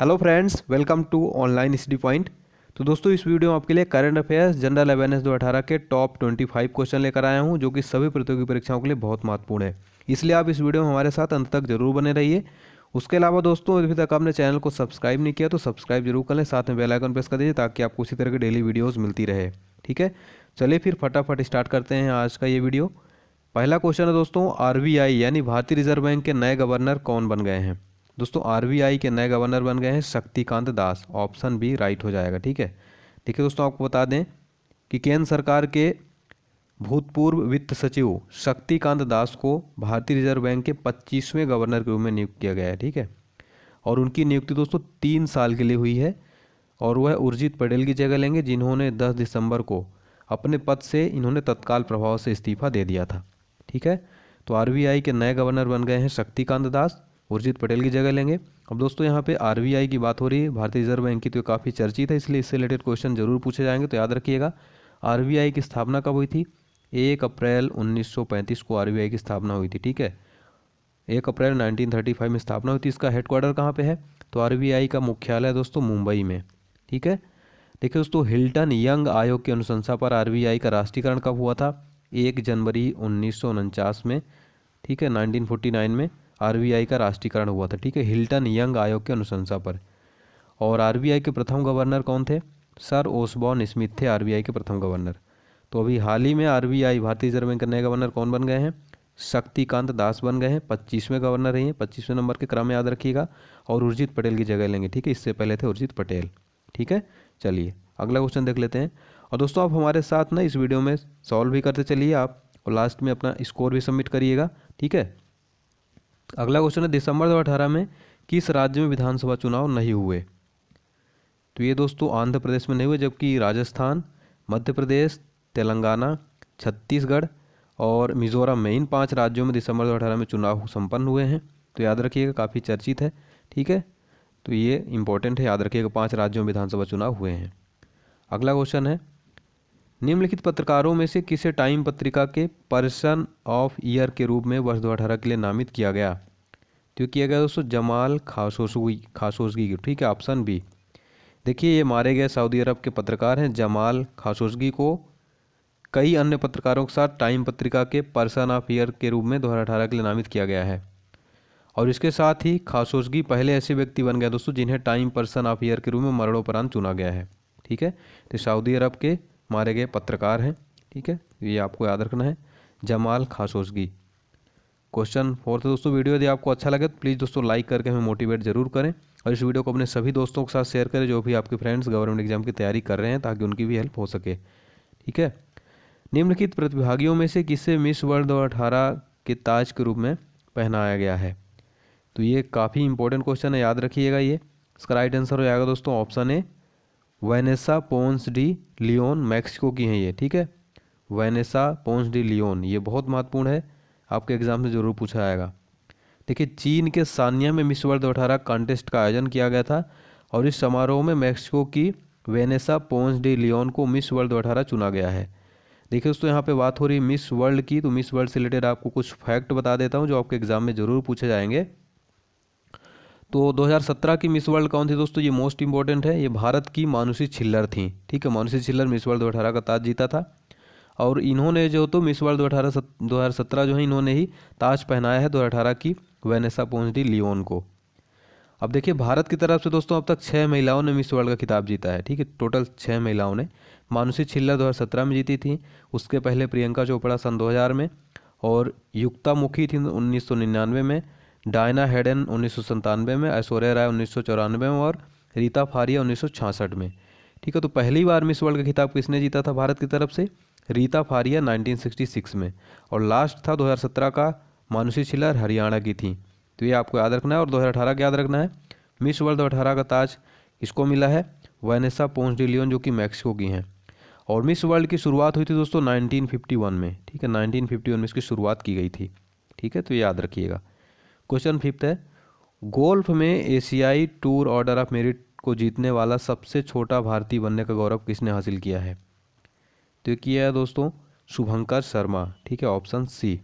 hello friends welcome to online study point तो दोस्तों इस वीडियो में आपके लिए करंट अफेयर्स जनरल अवेयरनेस 2018 के टॉप 25 क्वेश्चन लेकर आया हूं जो कि सभी प्रतियोगी परीक्षाओं के लिए बहुत महत्वपूर्ण है इसलिए आप इस वीडियो में हमारे साथ अंत तक जरूर बने रहिए उसके अलावा दोस्तों अभी तक आपने चैनल को सब्सक्राइब नहीं किया तो सब्सक्राइब जरूर कर लें साथ में बेलाइकन प्रेस कर दीजिए ताकि आपको उसी तरह की डेली वीडियोज़ मिलती रहे ठीक है चलिए फिर फटाफट स्टार्ट करते हैं आज का ये वीडियो पहला क्वेश्चन है दोस्तों आर यानी भारतीय रिजर्व बैंक के नए गवर्नर कौन बन गए हैं दोस्तों आरबीआई के नए गवर्नर बन गए हैं Shaktikanta Das option B right हो जाएगा ठीक है ठीक है दोस्तों आपको बता दें कि केंद्र सरकार के भूतपूर्व वित्त सचिव शक्तिकांत दास को भारतीय रिजर्व बैंक के पच्चीसवें गवर्नर के रूप में नियुक्त किया गया है ठीक है और उनकी नियुक्ति दोस्तों तीन साल के लिए हुई है और वह उर्जित पटेल की जगह लेंगे जिन्होंने 10 दिसंबर को अपने पद से इन्होंने तत्काल प्रभाव से इस्तीफा दे दिया था ठीक है तो आर के नए गवर्नर बन गए हैं शक्तिकांत दास उर्जित पटेल की जगह लेंगे अब दोस्तों यहाँ पे आरबीआई की बात हो रही है भारतीय रिजर्व बैंक की तो काफ़ी चर्चित है इसलिए इससे रिलेटेड क्वेश्चन जरूर पूछे जाएंगे तो याद रखिएगा आरबीआई की स्थापना कब हुई थी एक अप्रैल 1935 को आरबीआई की स्थापना हुई थी ठीक है एक अप्रैल 1935 में स्थापना हुई थी इसका हेडक्वार्टर कहाँ पर है तो आर का मुख्यालय दोस्तों मुंबई में ठीक है देखिए दोस्तों हिल्टन यंग आयोग की अनुशंसा पर आर का राष्ट्रीयकरण कब हुआ था एक जनवरी उन्नीस में ठीक है नाइनटीन में आरबीआई का राष्ट्रीयकरण हुआ था ठीक है हिल्टन यंग आयोग के अनुशंसा पर और आरबीआई के प्रथम गवर्नर कौन थे सर ओसबॉन स्मिथ थे आरबीआई के प्रथम गवर्नर तो अभी हाल ही में आरबीआई भारतीय रिजर्व बैंक के नए गवर्नर कौन बन गए हैं शक्तिकांत दास बन गए हैं पच्चीसवें गवर्नर हैं पच्चीसवें नंबर के क्रम में याद रखिएगा और उर्जित पटेल की जगह लेंगे ठीक है इससे पहले थे उर्जित पटेल ठीक है चलिए अगला क्वेश्चन देख लेते हैं और दोस्तों आप हमारे साथ ना इस वीडियो में सॉल्व भी करते चलिए आप और लास्ट में अपना स्कोर भी सबमिट करिएगा ठीक है अगला क्वेश्चन है दिसंबर दो अठारह में किस राज्य में विधानसभा चुनाव नहीं हुए तो ये दोस्तों आंध्र प्रदेश में नहीं हुए जबकि राजस्थान मध्य प्रदेश तेलंगाना छत्तीसगढ़ और मिजोरम में इन पांच राज्यों में दिसंबर दो अठारह में चुनाव संपन्न हुए हैं तो याद रखिएगा काफ़ी चर्चित है ठीक है तो ये इंपॉर्टेंट है याद रखिएगा पाँच राज्यों में विधानसभा चुनाव हुए हैं अगला क्वेश्चन है निम्नलिखित पत्रकारों में से किसे टाइम पत्रिका के पर्सन ऑफ ईयर के रूप में वर्ष दो के लिए नामित किया गया तो किया गया दोस्तों जमाल खासोसगी खासोसगी ठीक है ऑप्शन बी देखिए ये मारे गए सऊदी अरब के पत्रकार हैं जमाल खासोसगी को कई अन्य पत्रकारों के साथ टाइम पत्रिका के पर्सन ऑफ ईयर के रूप में दो के लिए नामित किया गया है और इसके साथ ही खासोसगी पहले ऐसे व्यक्ति बन गया दोस्तों जिन्हें टाइम पर्सन ऑफ ईयर के रूप में मरणोपरांत चुना गया है ठीक है तो सऊदी अरब के मारे गए पत्रकार हैं ठीक है ये आपको याद रखना है जमाल खासोसगी क्वेश्चन फोर्थ दोस्तों वीडियो यदि आपको अच्छा लगे तो प्लीज़ दोस्तों लाइक करके हमें मोटिवेट जरूर करें और इस वीडियो को अपने सभी दोस्तों के साथ शेयर करें जो भी आपके फ्रेंड्स गवर्नमेंट एग्जाम की तैयारी कर रहे हैं ताकि उनकी भी हेल्प हो सके ठीक है निम्नलिखित प्रतिभागियों में से किसे मिस वर्ल्ड दो अठारह के ताज के रूप में पहनाया गया है तो ये काफ़ी इंपॉर्टेंट क्वेश्चन है याद रखिएगा ये इसका राइट आंसर हो जाएगा दोस्तों option A Vanessa Ponce de Leon Mexico की हैं ये ठीक है वेनेसा पोन्स डी लियोन ये बहुत महत्वपूर्ण है आपके एग्जाम से जरूर पूछा जाएगा देखिए चीन के सानिया में मिस वर्ल्ड अठारह कॉन्टेस्ट का आयोजन किया गया था और इस समारोह में मैक्सिको की वेनेसा पोन्स डी लियोन को मिस वर्ल्ड अठारह चुना गया है देखिए दोस्तों यहाँ पे बात हो रही है मिस वर्ल्ड की तो मिस वर्ल्ड से रिलेटेड आपको कुछ फैक्ट बता देता हूँ जो आपके एग्जाम में ज़रूर पूछे जाएंगे तो 2017 की मिस वर्ल्ड कौन थी दोस्तों ये मोस्ट इंपॉर्टेंट है ये भारत की मानुषी छिल्लर थी ठीक है मानुषी छिल्लर मिस वर्ल्ड दो का ताज जीता था और इन्होंने जो तो मिस वर्ल्ड दो हज़ार जो है इन्होंने ही ताज पहनाया है दो की वेनेसा दी लियोन को अब देखिए भारत की तरफ से दोस्तों अब तक छः महिलाओं ने मिस वर्ल्ड का खिताब जीता है ठीक है टोटल छः महिलाओं ने मानुषी छिल्लर सत्रह में जीती थी उसके पहले प्रियंका चोपड़ा सन हजार में और युक्ता मुखी थी निन्यानवे में डायना हेडन उन्नीस में ऐश्वर्या राय उन्नीस में और रीता फारिया उन्नीस में ठीक है तो पहली बार मिस वर्ल्ड का खिताब किसने जीता था भारत की तरफ से रीता फारिया 1966 में और लास्ट था 2017 का मानुषी छिलर हरियाणा की थी तो ये आपको याद रखना है और 2018 का याद रखना है मिस वर्ल्ड 2018 का ताज इसको मिला है वैनेसा पोन्स डिलियन जो कि मैक्सिको की हैं और मिस वर्ल्ड की शुरुआत हुई थी दोस्तों 1951 में ठीक है 1951 में इसकी शुरुआत की गई थी ठीक है तो ये याद रखिएगा क्वेश्चन फिफ्थ है गोल्फ में एशियाई टूर ऑर्डर ऑफ मेरिट को जीतने वाला सबसे छोटा भारतीय बनने का गौरव किसने हासिल किया है तो ये किया है दोस्तों शुभंकर शर्मा ठीक है ऑप्शन सी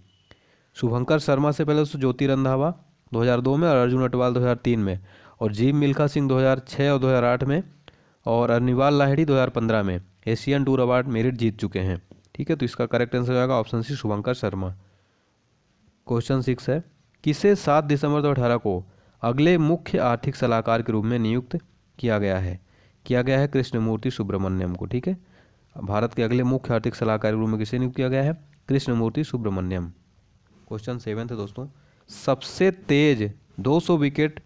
शुभंकर शर्मा से पहले दोस्तों ज्योति रंधावा 2002 में और अर्जुन अटवाल 2003 में और जीव मिल्खा सिंह 2006 और 2008 में और अनिवाल लाहिड़ी 2015 में एशियन टूर अवार्ड मेरिट जीत चुके हैं ठीक है तो इसका करेक्ट आंसर हो जाएगा option C Shubhankar Sharma question six है किसे 7 दिसंबर 2018 को अगले मुख्य आर्थिक सलाहकार के रूप में नियुक्त किया गया है किया गया है कृष्णमूर्ति सुब्रमण्यम को ठीक है भारत के अगले मुख्य आर्थिक सलाहकार के रूप में किसे नियुक्त किया गया है कृष्णमूर्ति सुब्रमण्यम क्वेश्चन सेवन है दोस्तों सबसे तेज 200 विकेट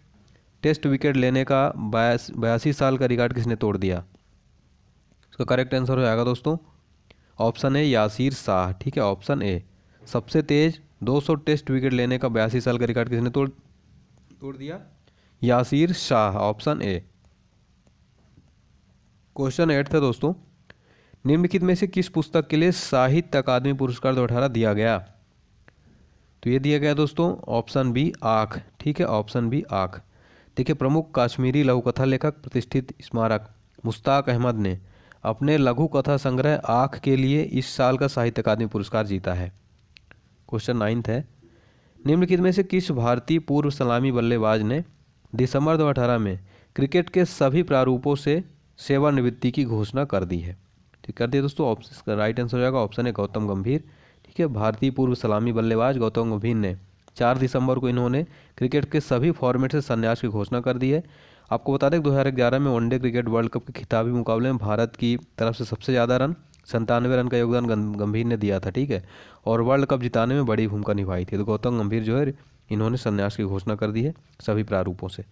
टेस्ट विकेट लेने का बयासी साल का रिकॉर्ड किसने तोड़ दिया इसका करेक्ट आंसर हो जाएगा दोस्तों ऑप्शन ए यासिर शाह ठीक है ऑप्शन ए सबसे तेज 200 टेस्ट विकेट लेने का बयासी साल का रिकॉर्ड किसने तोड़ तोड़ दिया Yasir Shah option A question eight था दोस्तों निम्नलिखित में से किस पुस्तक के लिए साहित्य अकादमी पुरस्कार दो अठारह दिया गया तो ये दिया गया दोस्तों ऑप्शन बी आँख ठीक है ऑप्शन बी आँख देखिए प्रमुख काश्मीरी लघुकथा लेखक प्रतिष्ठित स्मारक मुश्ताक अहमद ने अपने लघु कथा संग्रह आँख के लिए इस साल का साहित्य अकादमी पुरस्कार जीता है क्वेश्चन नाइन्थ है निम्नलिखित में से किस भारतीय पूर्व सलामी बल्लेबाज ने दिसंबर 2018 में क्रिकेट के सभी प्रारूपों से सेवानिवृत्ति की घोषणा कर दी है ठीक कर दिया दोस्तों ऑप्शन इसका राइट आंसर हो जाएगा ऑप्शन है गौतम गंभीर ठीक है भारतीय पूर्व सलामी बल्लेबाज गौतम गंभीर ने चार दिसंबर को इन्होंने क्रिकेट के सभी फॉर्मेट से संन्यास की घोषणा कर दी है आपको बता दें दो हज़ार ग्यारह में वनडे क्रिकेट वर्ल्ड कप के खिताबी मुकाबले में भारत की तरफ से सबसे ज़्यादा रन संतानवे रन का योगदान गंभीर ने दिया था ठीक है और वर्ल्ड कप जिताने में बड़ी भूमिका निभाई थी तो गौतम गंभीर जो है इन्होंने संन्यास की घोषणा कर दी है सभी प्रारूपों से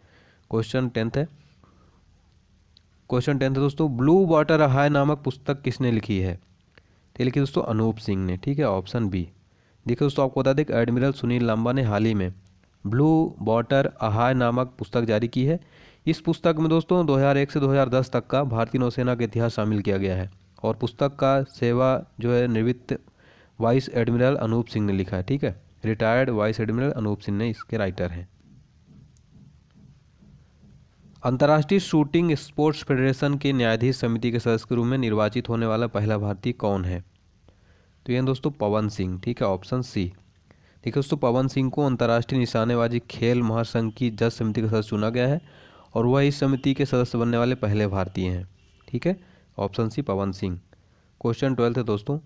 क्वेश्चन टेंथ है क्वेश्चन टेंथ है दोस्तों ब्लू वाटर हाय नामक पुस्तक किसने लिखी है तो लिखी दोस्तों अनूप सिंह ने ठीक है ऑप्शन बी देखिए दोस्तों आपको बता दें कि एडमिरल सुनील लांबा ने हाल ही में ब्लू वाटर अहाय नामक पुस्तक जारी की है इस पुस्तक में दोस्तों 2001 से 2010 तक का भारतीय नौसेना का इतिहास शामिल किया गया है और पुस्तक का सेवा जो है निवृत्त वाइस एडमिरल अनूप सिंह ने लिखा है ठीक है retired vice admiral Anup Singh ने इसके राइटर हैं अंतर्राष्ट्रीय शूटिंग स्पोर्ट्स फेडरेशन के न्यायाधीश समिति के सदस्य के रूप में निर्वाचित होने वाला पहला भारतीय कौन है तो ये दोस्तों पवन सिंह ठीक है ऑप्शन सी देखिए दोस्तों पवन सिंह को अंतर्राष्ट्रीय निशानेबाजी खेल महासंघ की जज समिति का सदस्य चुना गया है और वह इस समिति के सदस्य बनने वाले पहले भारतीय हैं ठीक है option C Pawan Singh question twelfth है दोस्तों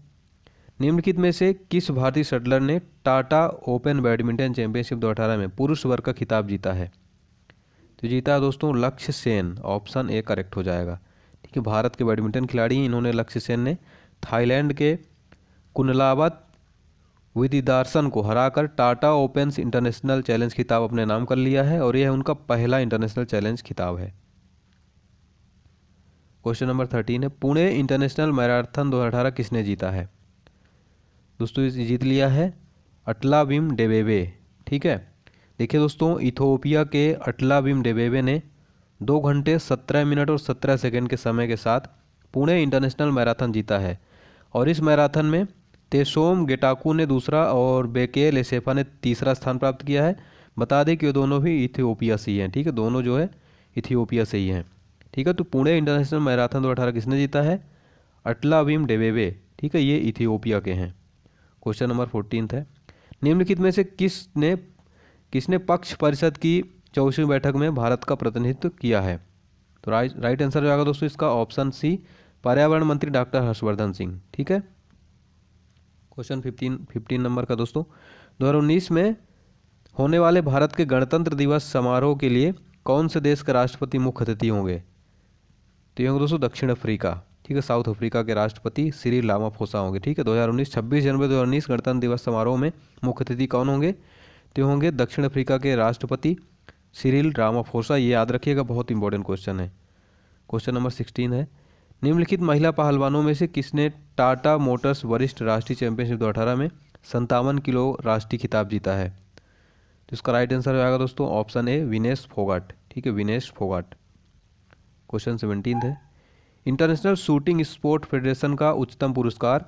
निम्नलिखित में से किस भारतीय शटलर ने टाटा ओपन बैडमिंटन चैंपियनशिप दो में पुरुष वर्ग का खिताब जीता है तो जीता है दोस्तों लक्ष्य सेन ऑप्शन ए करेक्ट हो जाएगा ठीक है भारत के बैडमिंटन खिलाड़ी इन्होंने लक्ष्य सेन ने थाईलैंड के कुनलावत विदिदार्सन को हराकर टाटा ओपन्स इंटरनेशनल चैलेंज खिताब अपने नाम कर लिया है और यह उनका पहला इंटरनेशनल चैलेंज खिताब है क्वेश्चन नंबर थर्टीन है पुणे इंटरनेशनल मैराथन 2018 किसने जीता है दोस्तों इस जीत लिया है अटला बिम डेबेबे ठीक है देखिए दोस्तों इथोपिया के अटला बिम डेबेबे ने दो घंटे सत्रह मिनट और सत्रह सेकेंड के समय के साथ पुणे इंटरनेशनल मैराथन जीता है और इस मैराथन में तेसोम गेटाकू ने दूसरा और बेके लेसेफा ने तीसरा स्थान प्राप्त किया है बता दें कि ये दोनों भी इथियोपिया से ही हैं ठीक है दोनों जो है इथियोपिया से ही हैं ठीक है तो पुणे इंटरनेशनल मैराथन दो अठारह किसने जीता है अटला भीम डेबेबे ठीक है ये इथियोपिया के हैं क्वेश्चन नंबर फोर्टीन है निम्नलिखित में से किसने किसने पक्ष परिषद की चौबीसवीं बैठक में भारत का प्रतिनिधित्व किया है तो राइट राइट आंसर जो आएगा दोस्तों इसका ऑप्शन सी पर्यावरण मंत्री डॉक्टर हर्षवर्धन सिंह ठीक है क्वेश्चन फिफ्टीन फिफ्टीन नंबर का दोस्तों दो में होने वाले भारत के गणतंत्र दिवस समारोह के लिए कौन से देश के राष्ट्रपति मुख्य अतिथि होंगे तो ये होंगे दोस्तों दक्षिण अफ्रीका ठीक है साउथ अफ्रीका के राष्ट्रपति लामा फोसा होंगे ठीक है 2019 26 जनवरी 2019 गणतंत्र दिवस समारोह में मुख्य अतिथि कौन होंगे तो होंगे दक्षिण अफ्रीका के राष्ट्रपति सीरिल रामाफोसा ये याद रखिएगा बहुत इंपॉर्टेंट क्वेश्चन है क्वेश्चन नंबर सिक्सटीन है निम्नलिखित महिला पहलवानों में से किसने टाटा मोटर्स वरिष्ठ राष्ट्रीय चैंपियनशिप दो में संतावन किलो राष्ट्रीय खिताब जीता है तो इसका राइट आंसर हो जाएगा दोस्तों ऑप्शन ए विनेश फोगाट ठीक है विनेश फोगाट क्वेश्चन सेवनटीन है इंटरनेशनल शूटिंग स्पोर्ट फेडरेशन का उच्चतम पुरस्कार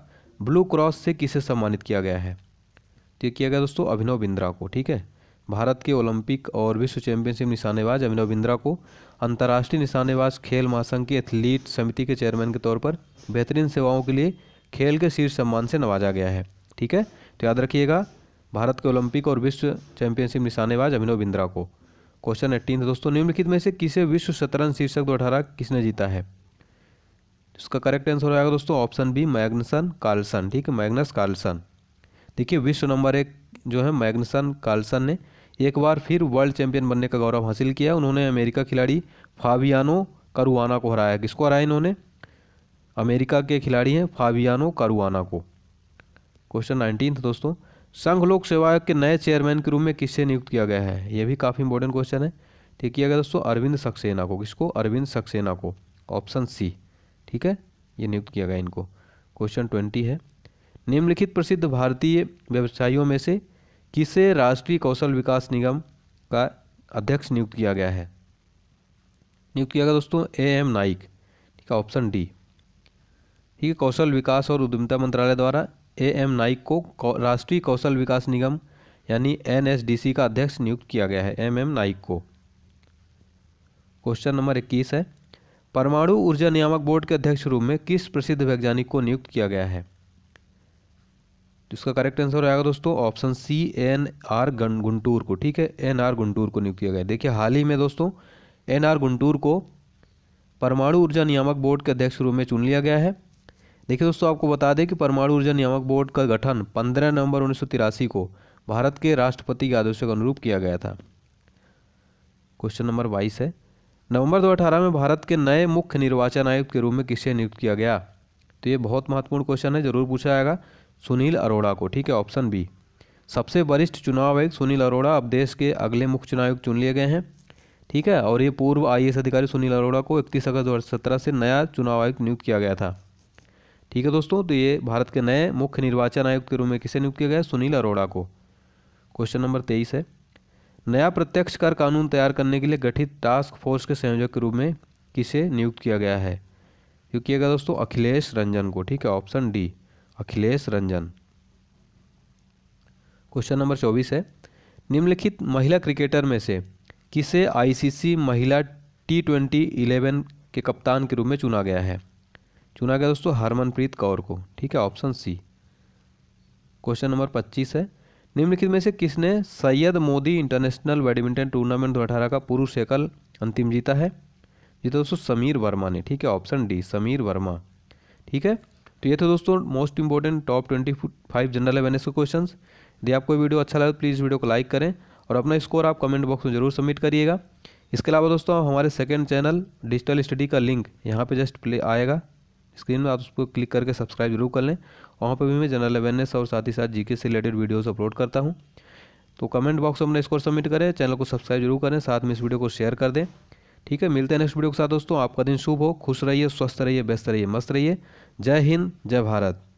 ब्लू क्रॉस से किसे सम्मानित किया गया है तो ये किया गया दोस्तों अभिनव बिंद्रा को ठीक है भारत के ओलंपिक और विश्व चैंपियनशिप निशानेबाज अभिनव बिंद्रा को अंतर्राष्ट्रीय निशानेबाज खेल महासंघ की एथलीट समिति के चेयरमैन के तौर पर बेहतरीन सेवाओं के लिए खेल के शीर्ष सम्मान से नवाजा गया है ठीक है तो याद रखिएगा भारत के ओलंपिक और विश्व चैंपियनशिप निशानेबाज अभिनव बिंद्रा को क्वेश्चन एट्टीन दोस्तों निम्नलिखित में से किसे विश्व शतरंज शीर्षक दो अठारह किसने जीता है इसका करेक्ट आंसर हो जाएगा दोस्तों ऑप्शन बी मैग्नसन कार्लसन ठीक है मैग्नस कार्लसन देखिए विश्व नंबर एक जो है मैग्नसन कार्लसन ने एक बार फिर वर्ल्ड चैंपियन बनने का गौरव हासिल किया उन्होंने अमेरिका खिलाड़ी फाबियानो करुआना को हराया किसको हराया इन्होंने अमेरिका के खिलाड़ी हैं फाबियानो करुआना को क्वेश्चन नाइनटीन दोस्तों संघ लोक सेवा आयोग के नए चेयरमैन के रूप में किससे नियुक्त किया गया है यह भी काफ़ी इंपॉर्टेंट क्वेश्चन है ठीक किया गया दोस्तों अरविंद सक्सेना को किसको अरविंद सक्सेना को ऑप्शन सी ठीक है ये नियुक्त किया गया इनको क्वेश्चन ट्वेंटी है निम्नलिखित प्रसिद्ध भारतीय व्यवसायियों में से किसे राष्ट्रीय कौशल विकास निगम का अध्यक्ष नियुक्त किया गया है नियुक्त किया गया दोस्तों ए एम नाइक ठीक है ऑप्शन डी ठीक है कौशल विकास और उद्यमिता मंत्रालय द्वारा ए एम नाइक को राष्ट्रीय कौशल विकास निगम यानी एनएसडीसी का अध्यक्ष नियुक्त किया गया है एम एम नाइक को क्वेश्चन नंबर इक्कीस है परमाणु ऊर्जा नियामक बोर्ड के अध्यक्ष रूप में किस प्रसिद्ध वैज्ञानिक को नियुक्त किया गया है तो इसका करेक्ट आंसर आएगा दोस्तों option C N R Guntur को ठीक है एन आर गुंटूर को नियुक्त किया गया देखिए हाल ही में दोस्तों एन आर गुंटूर को परमाणु ऊर्जा नियामक बोर्ड के अध्यक्ष रूप में चुन लिया गया है देखिए दोस्तों आपको बता दें कि परमाणु ऊर्जा नियामक बोर्ड का गठन 15 नवंबर उन्नीस को भारत के राष्ट्रपति के आदेशों के अनुरूप किया गया था क्वेश्चन नंबर बाईस है नवंबर 2018 में भारत के नए मुख्य निर्वाचन आयुक्त के रूप में किसे नियुक्त किया गया तो ये बहुत महत्वपूर्ण क्वेश्चन है जरूर पूछा जाएगा सुनील अरोड़ा को ठीक है ऑप्शन बी सबसे वरिष्ठ चुनाव आयुक्त सुनील अरोड़ा अब देश के अगले मुख्य चुनाव आयुक्त चुन लिए गए हैं ठीक है और ये पूर्व आई अधिकारी सुनील अरोड़ा को इकतीस अगस्त दो से नया चुनाव आयुक्त नियुक्त किया गया था ठीक है दोस्तों तो ये भारत के नए मुख्य निर्वाचन आयुक्त के रूप में किसे नियुक्त किया गया सुनील अरोड़ा को क्वेश्चन नंबर तेईस है नया प्रत्यक्ष कर कानून तैयार करने के लिए गठित टास्क फोर्स के संयोजक के रूप में किसे नियुक्त किया गया है नियुक्त किया गया दोस्तों अखिलेश रंजन को ठीक है option D Akhilesh Ranjan question number चौबीस है निम्नलिखित महिला क्रिकेटर में से किसे आईसीसी महिला टी ट्वेंटी इलेवन के कप्तान के रूप में चुना गया है चुना गया दोस्तों हरमनप्रीत कौर को ठीक है ऑप्शन सी क्वेश्चन नंबर पच्चीस है निम्नलिखित में से किसने Syed Modi international badminton tournament दो अठारह का पुरुष एकल अंतिम जीता है जीता तो दोस्तों समीर वर्मा ने ठीक है ऑप्शन डी समीर वर्मा ठीक है तो ये थे दोस्तों most important top twenty five general awareness के क्वेश्चन यदि आपको वीडियो अच्छा लगा तो प्लीज़ वीडियो को लाइक करें और अपना स्कोर आप कमेंट बॉक्स में जरूर सबमिट करिएगा इसके अलावा दोस्तों हमारे सेकेंड चैनल डिजिटल स्टडी का लिंक यहाँ पे जस्ट प्ले आएगा स्क्रीन में आप उसको क्लिक करके सब्सक्राइब जरूर कर लें और वहाँ पर भी मैं जनरल अवेयरनेस और साथ ही साथ जीके से रिलेटेड वीडियोस अपलोड करता हूँ तो कमेंट बॉक्स में अपना स्कोर सबमिट करें चैनल को सब्सक्राइब जरूर करें साथ में इस वीडियो को शेयर कर दें ठीक है मिलते हैं नेक्स्ट वीडियो के साथ दोस्तों आपका दिन शुभ हो खुश रहिए स्वस्थ रहिए व्यस्त रहिए मस्त रहिए जय हिंद जय भारत